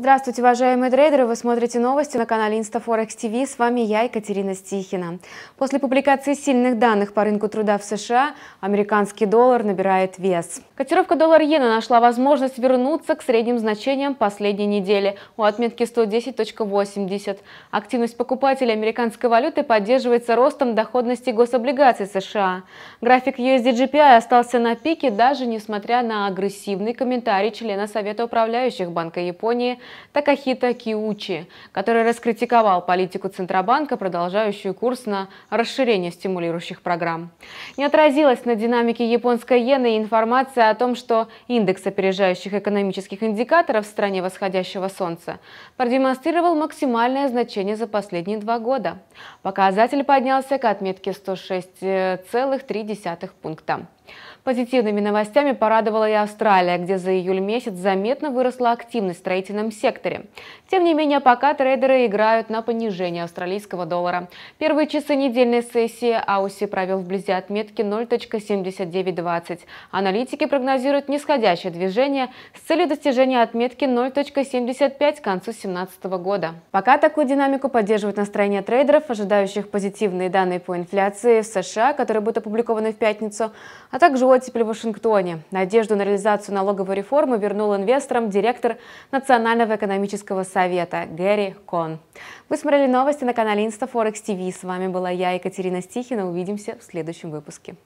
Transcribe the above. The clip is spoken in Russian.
Здравствуйте, уважаемые трейдеры! Вы смотрите новости на канале InstaForex TV. С вами я, Екатерина Стихина. После публикации сильных данных по рынку труда в США американский доллар набирает вес. Котировка доллар-иена нашла возможность вернуться к средним значениям последней недели у отметки 110.80. Активность покупателей американской валюты поддерживается ростом доходности гособлигаций США. График USDGPI остался на пике, даже несмотря на агрессивный комментарий члена Совета управляющих Банка Японии – Такахита Киучи, который раскритиковал политику Центробанка, продолжающую курс на расширение стимулирующих программ. Не отразилась на динамике японской иены информация о том, что индекс опережающих экономических индикаторов в стране восходящего солнца продемонстрировал максимальное значение за последние два года. Показатель поднялся к отметке 106,3 э, пункта. Позитивными новостями порадовала и Австралия, где за июль месяц заметно выросла активность в строительном секторе. Тем не менее, пока трейдеры играют на понижение австралийского доллара. Первые часы недельной сессии Ауси провел вблизи отметки 0.7920. Аналитики прогнозируют нисходящее движение с целью достижения отметки 0.75 к концу 2017 года. Пока такую динамику поддерживают настроение трейдеров, ожидающих позитивные данные по инфляции в США, которые будут опубликованы в пятницу, а а также оттепель в Вашингтоне. Надежду на реализацию налоговой реформы вернул инвесторам директор Национального экономического совета Гэри Кон. Вы смотрели новости на канале Инстафорекс ТВ. С вами была я, Екатерина Стихина. Увидимся в следующем выпуске.